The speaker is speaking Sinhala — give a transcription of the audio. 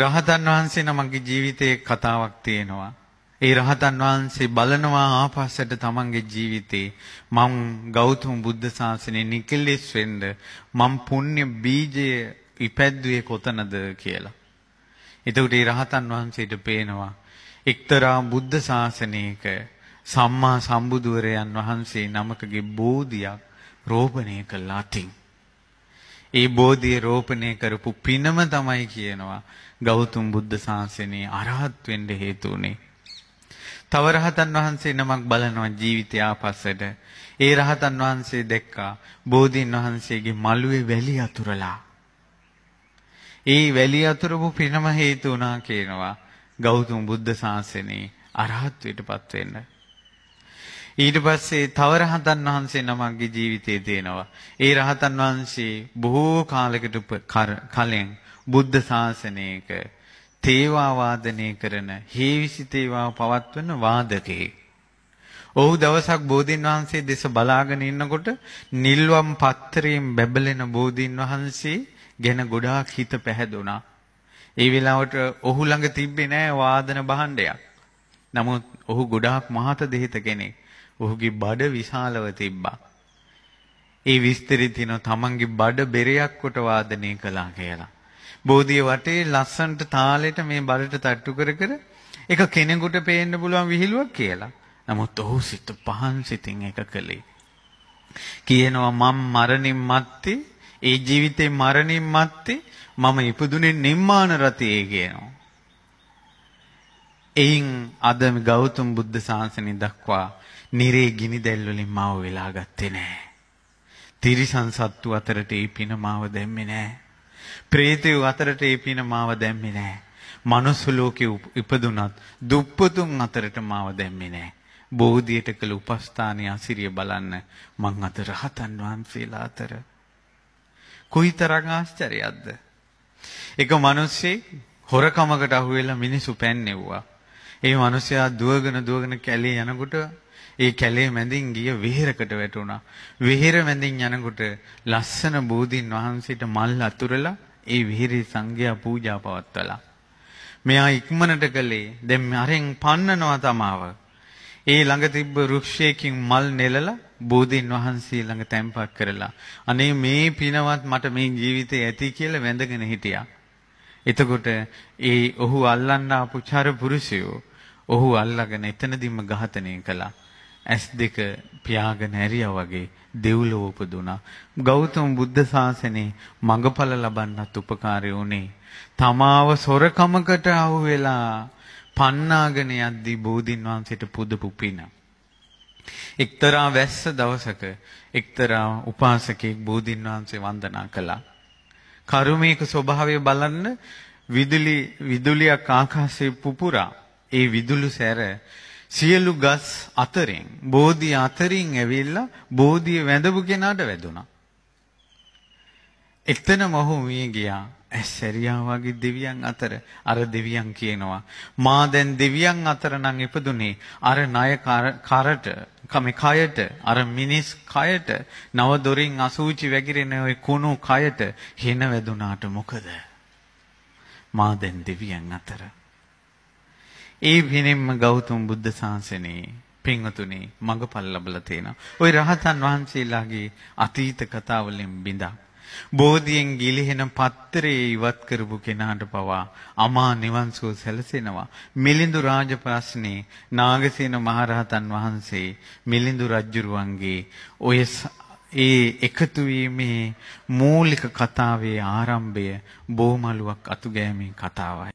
රහතන් වහන්සේ නමගේ ජීවිතයේ කතාවක් තියෙනවා. ඒ රහතන් වහන්සේ බලනවා ආපස්සට තමන්ගේ ජීවිතේ මම ගෞතම බුද්ධ ශාසනයේ නිකලෙස් වෙන්න මම පුණ්‍ය බීජය ඉපැද්දුවේ කොතනද කියලා. එතකොට ඒ රහතන් වහන්සේට පේනවා එක්තරා බුද්ධ ශාසනයක සම්මා සම්බුදුවරයන් වහන්සේ නමකගේ බෝධියක් රෝපණය කළා තින්. ඒ බෝධිය රෝපණය කරපු පිනම තමයි කියනවා ගෞතම බුද්ධ ශාසනයේ අරහත් වෙන්න හේතු උනේ. තව රහතන් වහන්සේ නමක් බලනවා ජීවිතය ආපස්සට. ඒ රහතන් වහන්සේ දැක්කා බෝධීන් වහන්සේගේ මළුවේ වැලි අතුරලා. ඒ වැලි අතුරපු පිනම හේතු උනා කියනවා ගෞතම බුද්ධ ශාසනයේ අරහත් වෙටපත් වෙන්න. ඊට පස්සේ තව රහතන් වහන්සේ නමක්ගේ ජීවිතේ තියෙනවා. ඒ රහතන් වහන්සේ බොහෝ කාලයකට කලින් බුද්ධ ශාසනයක තේවා වාදනය කරන හේවිසි තේවා පවත්වන වාදකයෙක්. ඔහු දවසක් බෝධීන් වහන්සේ දෙස බලාගෙන ඉන්නකොට නිල්වම් පත්‍රයෙන් බැබලෙන බෝධීන් වහන්සේ ගැන ගොඩාක් හිත පැහැදුනා. ඒ වෙලාවට ඔහු ළඟ තිබ්බේ නෑ වාදන භාණ්ඩයක්. නමුත් ඔහු ගොඩාක් මහත දෙහිත කෙනෙක්. ඔහුගේ බඩ විශාලව තිබ්බා. ඒ විස්තරිතින තමන්ගේ බඩ බෙරයක් කොට වාදනය කළා කියලා. බෝධිය වටේ ලස්සන්ට තාලෙට මේ බඩට තට්ටු කර කර එක කෙනෙකුට පේන්න පුළුවන් විහිළුවක් කියලා. නමුත් ඔහු සිත පහන් සිතින් එක කළේ. කියනවා මම මරණින් මත්තේ ඒ ජීවිතේ මරණින් මත්තේ මම ඉපදුනේ නිම්මාන රතේ කියනවා. එයින් අද ගෞතම බුද්ධ ශාසනය දක්වා නිරේ ගිනි දැල් වලින් මාව වෙලා ගත්තේ නෑ. තිරිසන් සත්තු අතරට ඒ පින මාව දැම්මේ නෑ. ප්‍රේතයෝ අතරට ඒ පින මාව දැම්මේ නෑ. මනුස්ස ලෝකේ ඉපදුනත් දුප්පතුන් අතරට මාව දැම්මේ නෑ. බෝධියට කළ උපස්ථානයේ අසිරිය බලන්න මං අද රහතන් වහන්සේලා අතර කොයිතරම් ආශ්චර්යයක්ද? එක මිනිස්සෙක් හොරකමකට අහුවෙලා මිනිසු පැන්නෙව්වා. ඒ මිනිසයා දුවගෙන දුවගෙන කැලේ යනකොට ඒ කැලේ මැදින් ගිය විහෙරකට වැටුණා. විහෙර මැදින් යනකොට ලස්සන බෝධින් වහන්සේට මල් අතුරලා ඒ විහෙරේ සංඝයා පූජා පවත්වලා. මෙයා ඉක්මනට කළේ දැන් අරෙන් පන්නනවා තමාව. ඒ ළඟ තිබ්බ වෘක්ෂයකින් මල් නෙලලා බෝධින් වහන්සේ ළඟ තැන්පත් කරලා අනේ මේ පිනවත් මට මේ ජීවිතේ ඇති කියලා වැඳගෙන හිටියා. එතකොට ඒ ඔහු අල්ලන්න ආපු චර පුරුෂයෝ ඔහු අල්ලගෙන එතනදිම ඝාතනය කළා. ඇස් දෙක පියාගෙන හැරියා වගේ දෙව්ලොව උපදුනා. ගෞතම බුද්ධ ශාසනේ මඟඵල ලබන්නත් උපකාරය වුණේ. තමාව සොරකමකට අහු වෙලා පන්නාගෙන යද්දී බෝධින් වහන්සේට පුදපු පින. එක්තරා වැස්ස දවසක එක්තරා උපාසකෙක් බෝධින් වහන්සේ වන්දනා කළා. කරුමේක ස්වභාවය බලන්න විදුලි විදුලියක් ආකාශයේ පුපුරා ඒ විදුලු සැර සියලු ගස් අතරින් බෝධිය අතරින් ඇවිල්ලා බෝධිය වැඳපු කෙනාට වැදුනා. එතනම ඔහු මිය ගියා. ඇස්සරියා වගේ දෙවියන් අතර අර දෙවියන් කියනවා මා දැන් දෙවියන් අතර නම් ඉපදුනේ අර ණය කරට කමේ කයට අර මිනිස් කයට නව දොරින් අසූචි වැగిරෙන ওই කුණු කයට හෙන වැදුනාට මොකද මා දැන් දෙවියන් අතර ඒ විනෙම්ම ගෞතම බුද්ධ ශාසනයේ පින්වතුනි මඟපල් ලැබලා තියෙනවා. ওই රහතන් වහන්සේලාගේ අතීත කතාවලින් බිඳා බෝධියෙන් ගිලිහෙන පත්‍රේ ඉවත් කරපු කෙනාට පවා අමා නිවන් සුව සැලසෙනවා. මිලිඳු රාජ ප්‍රශ්නේ නාගසේන මහරහතන් වහන්සේ මිලිඳු රජුරුවන්ගේ ඔය ඒ එකතු වීමේ මූලික කතාවේ ආරම්භය බොමලුවක් අතුගෑමේ කතාවයි.